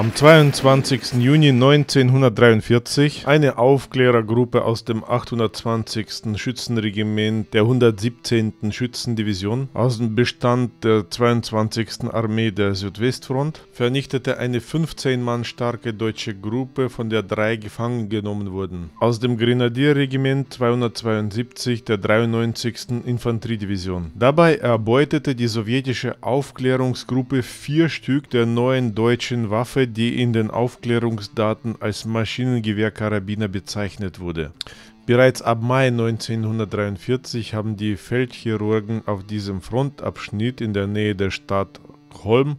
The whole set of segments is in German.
Am 22. Juni 1943 eine Aufklärergruppe aus dem 820. Schützenregiment der 117. Schützendivision aus dem Bestand der 22. Armee der Südwestfront vernichtete eine 15 Mann starke deutsche Gruppe, von der drei gefangen genommen wurden. Aus dem Grenadierregiment 272 der 93. Infanteriedivision. Dabei erbeutete die sowjetische Aufklärungsgruppe vier Stück der neuen deutschen Waffe die in den Aufklärungsdaten als Maschinengewehrkarabiner bezeichnet wurde. Bereits ab Mai 1943 haben die Feldchirurgen auf diesem Frontabschnitt in der Nähe der Stadt Holm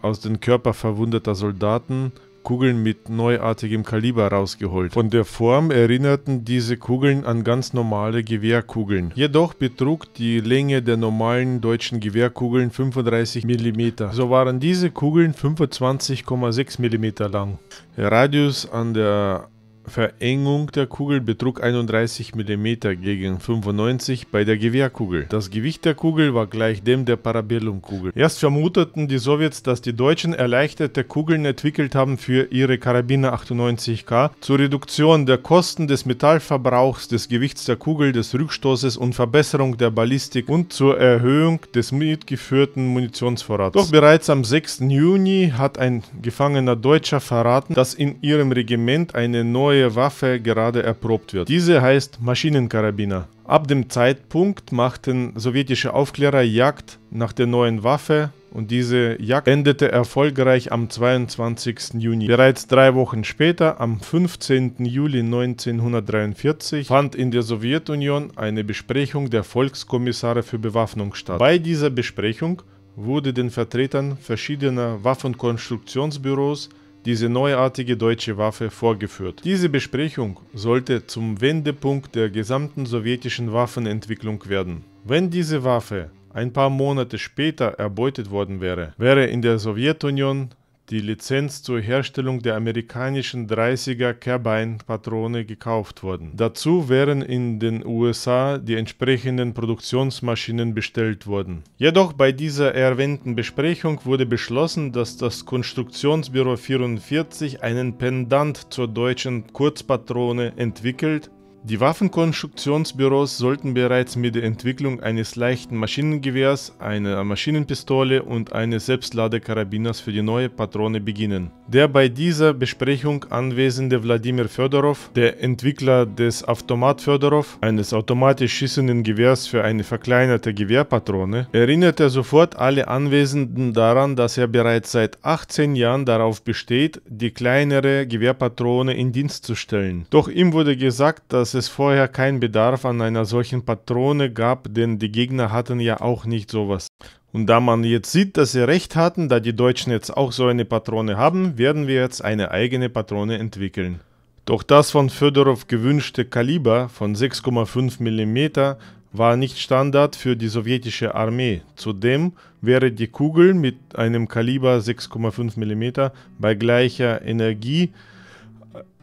aus den Körper verwundeter Soldaten Kugeln mit neuartigem Kaliber rausgeholt. Von der Form erinnerten diese Kugeln an ganz normale Gewehrkugeln. Jedoch betrug die Länge der normalen deutschen Gewehrkugeln 35 mm. So waren diese Kugeln 25,6 mm lang. Der Radius an der Verengung der Kugel betrug 31 mm gegen 95 bei der Gewehrkugel. Das Gewicht der Kugel war gleich dem der Parabellumkugel. Erst vermuteten die Sowjets, dass die Deutschen erleichterte Kugeln entwickelt haben für ihre Karabiner 98K zur Reduktion der Kosten des Metallverbrauchs, des Gewichts der Kugel, des Rückstoßes und Verbesserung der Ballistik und zur Erhöhung des mitgeführten Munitionsvorrats. Doch bereits am 6. Juni hat ein gefangener Deutscher verraten, dass in ihrem Regiment eine neue neue Waffe gerade erprobt wird. Diese heißt Maschinenkarabiner. Ab dem Zeitpunkt machten sowjetische Aufklärer Jagd nach der neuen Waffe und diese Jagd endete erfolgreich am 22. Juni. Bereits drei Wochen später, am 15. Juli 1943, fand in der Sowjetunion eine Besprechung der Volkskommissare für Bewaffnung statt. Bei dieser Besprechung wurde den Vertretern verschiedener Waffenkonstruktionsbüros diese neuartige deutsche Waffe vorgeführt. Diese Besprechung sollte zum Wendepunkt der gesamten sowjetischen Waffenentwicklung werden. Wenn diese Waffe ein paar Monate später erbeutet worden wäre, wäre in der Sowjetunion die Lizenz zur Herstellung der amerikanischen 30er Carbine Patrone gekauft worden. Dazu wären in den USA die entsprechenden Produktionsmaschinen bestellt worden. Jedoch bei dieser erwähnten Besprechung wurde beschlossen, dass das Konstruktionsbüro 44 einen Pendant zur deutschen Kurzpatrone entwickelt die Waffenkonstruktionsbüros sollten bereits mit der Entwicklung eines leichten Maschinengewehrs, einer Maschinenpistole und eines Selbstladekarabiners für die neue Patrone beginnen. Der bei dieser Besprechung anwesende Wladimir Födorov, der Entwickler des Automat Födorov, eines automatisch schießenden Gewehrs für eine verkleinerte Gewehrpatrone, erinnerte sofort alle Anwesenden daran, dass er bereits seit 18 Jahren darauf besteht, die kleinere Gewehrpatrone in Dienst zu stellen. Doch ihm wurde gesagt, dass dass es vorher keinen Bedarf an einer solchen Patrone gab, denn die Gegner hatten ja auch nicht sowas. Und da man jetzt sieht, dass sie recht hatten, da die Deutschen jetzt auch so eine Patrone haben, werden wir jetzt eine eigene Patrone entwickeln. Doch das von Fedorov gewünschte Kaliber von 6,5 mm war nicht Standard für die sowjetische Armee. Zudem wäre die Kugel mit einem Kaliber 6,5 mm bei gleicher Energie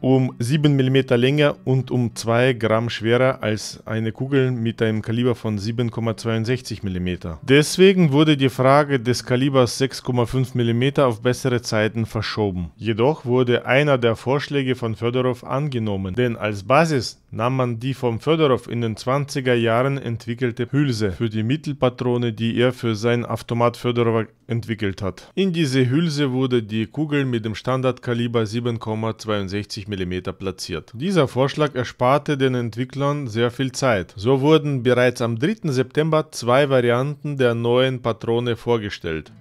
um 7 mm länger und um 2 Gramm schwerer als eine Kugel mit einem Kaliber von 7,62 mm. Deswegen wurde die Frage des Kalibers 6,5 mm auf bessere Zeiten verschoben. Jedoch wurde einer der Vorschläge von Födorov angenommen, denn als Basis nahm man die vom Födorov in den 20er Jahren entwickelte Hülse für die Mittelpatrone, die er für sein Automat Födorov entwickelt hat. In diese Hülse wurde die Kugel mit dem Standardkaliber 7,62 mm platziert. Dieser Vorschlag ersparte den Entwicklern sehr viel Zeit. So wurden bereits am 3. September zwei Varianten der neuen Patrone vorgestellt.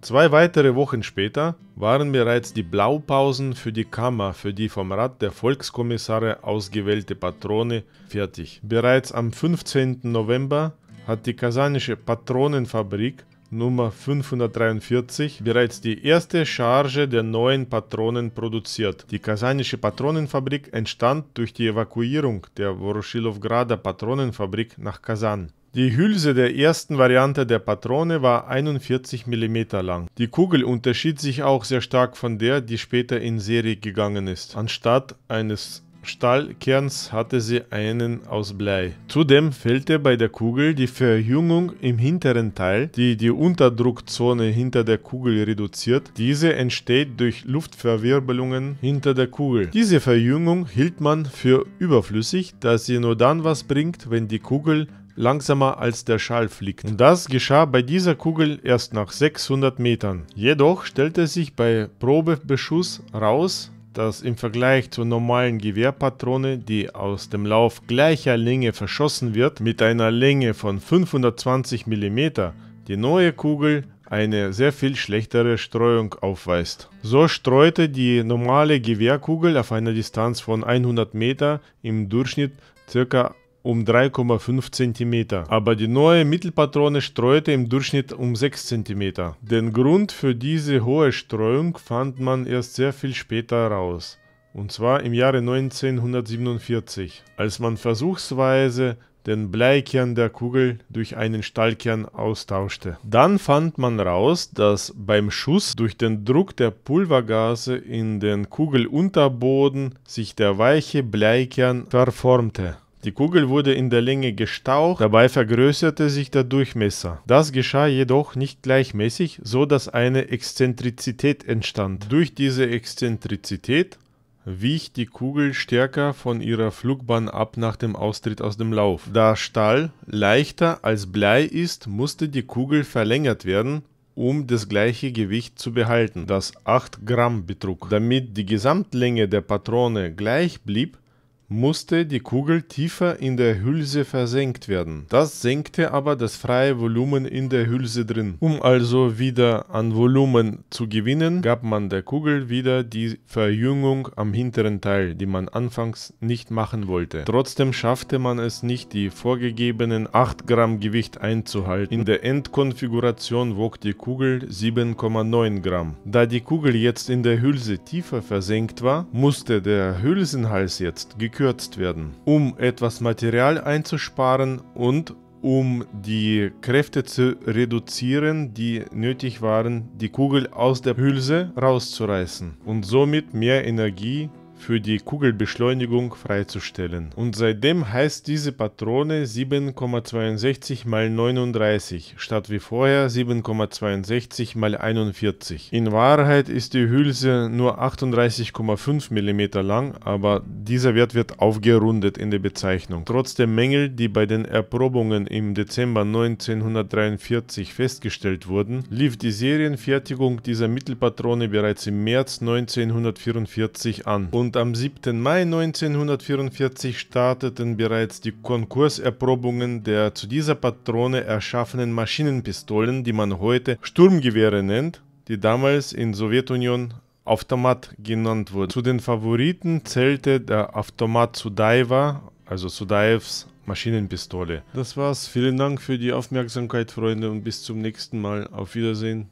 Zwei weitere Wochen später waren bereits die Blaupausen für die Kammer für die vom Rat der Volkskommissare ausgewählte Patrone fertig. Bereits am 15. November hat die kasanische Patronenfabrik Nummer 543 bereits die erste Charge der neuen Patronen produziert. Die kasanische Patronenfabrik entstand durch die Evakuierung der Voroshilowgrader Patronenfabrik nach Kasan. Die Hülse der ersten Variante der Patrone war 41 mm lang. Die Kugel unterschied sich auch sehr stark von der, die später in Serie gegangen ist. Anstatt eines Stahlkerns hatte sie einen aus Blei. Zudem fehlte bei der Kugel die Verjüngung im hinteren Teil, die die Unterdruckzone hinter der Kugel reduziert. Diese entsteht durch Luftverwirbelungen hinter der Kugel. Diese Verjüngung hielt man für überflüssig, da sie nur dann was bringt, wenn die Kugel langsamer als der Schall fliegt. Und das geschah bei dieser Kugel erst nach 600 Metern. Jedoch stellte sich bei Probebeschuss raus, dass im Vergleich zur normalen Gewehrpatrone, die aus dem Lauf gleicher Länge verschossen wird, mit einer Länge von 520 mm die neue Kugel eine sehr viel schlechtere Streuung aufweist. So streute die normale Gewehrkugel auf einer Distanz von 100 Meter im Durchschnitt ca um 3,5 cm. Aber die neue Mittelpatrone streute im Durchschnitt um 6 cm. Den Grund für diese hohe Streuung fand man erst sehr viel später heraus. Und zwar im Jahre 1947, als man versuchsweise den Bleikern der Kugel durch einen Stahlkern austauschte. Dann fand man raus, dass beim Schuss durch den Druck der Pulvergase in den Kugelunterboden sich der weiche Bleikern verformte. Die Kugel wurde in der Länge gestaucht, dabei vergrößerte sich der Durchmesser. Das geschah jedoch nicht gleichmäßig, so dass eine Exzentrizität entstand. Durch diese Exzentrizität wich die Kugel stärker von ihrer Flugbahn ab nach dem Austritt aus dem Lauf. Da Stahl leichter als Blei ist, musste die Kugel verlängert werden, um das gleiche Gewicht zu behalten, das 8 Gramm betrug. Damit die Gesamtlänge der Patrone gleich blieb, musste die Kugel tiefer in der Hülse versenkt werden. Das senkte aber das freie Volumen in der Hülse drin. Um also wieder an Volumen zu gewinnen, gab man der Kugel wieder die Verjüngung am hinteren Teil, die man anfangs nicht machen wollte. Trotzdem schaffte man es nicht, die vorgegebenen 8 Gramm Gewicht einzuhalten. In der Endkonfiguration wog die Kugel 7,9 Gramm. Da die Kugel jetzt in der Hülse tiefer versenkt war, musste der Hülsenhals jetzt gekürzt gekürzt werden, um etwas Material einzusparen und um die Kräfte zu reduzieren, die nötig waren, die Kugel aus der Hülse rauszureißen und somit mehr Energie für die Kugelbeschleunigung freizustellen. Und seitdem heißt diese Patrone 7,62 x 39 statt wie vorher 7,62 x 41. In Wahrheit ist die Hülse nur 38,5 mm lang, aber dieser Wert wird aufgerundet in der Bezeichnung. Trotz der Mängel, die bei den Erprobungen im Dezember 1943 festgestellt wurden, lief die Serienfertigung dieser Mittelpatrone bereits im März 1944 an und und am 7. Mai 1944 starteten bereits die Konkurserprobungen der zu dieser Patrone erschaffenen Maschinenpistolen, die man heute Sturmgewehre nennt, die damals in Sowjetunion Automat genannt wurden. Zu den Favoriten zählte der Automat Sudaiva, also Sudaevs Maschinenpistole. Das war's. Vielen Dank für die Aufmerksamkeit, Freunde, und bis zum nächsten Mal. Auf Wiedersehen.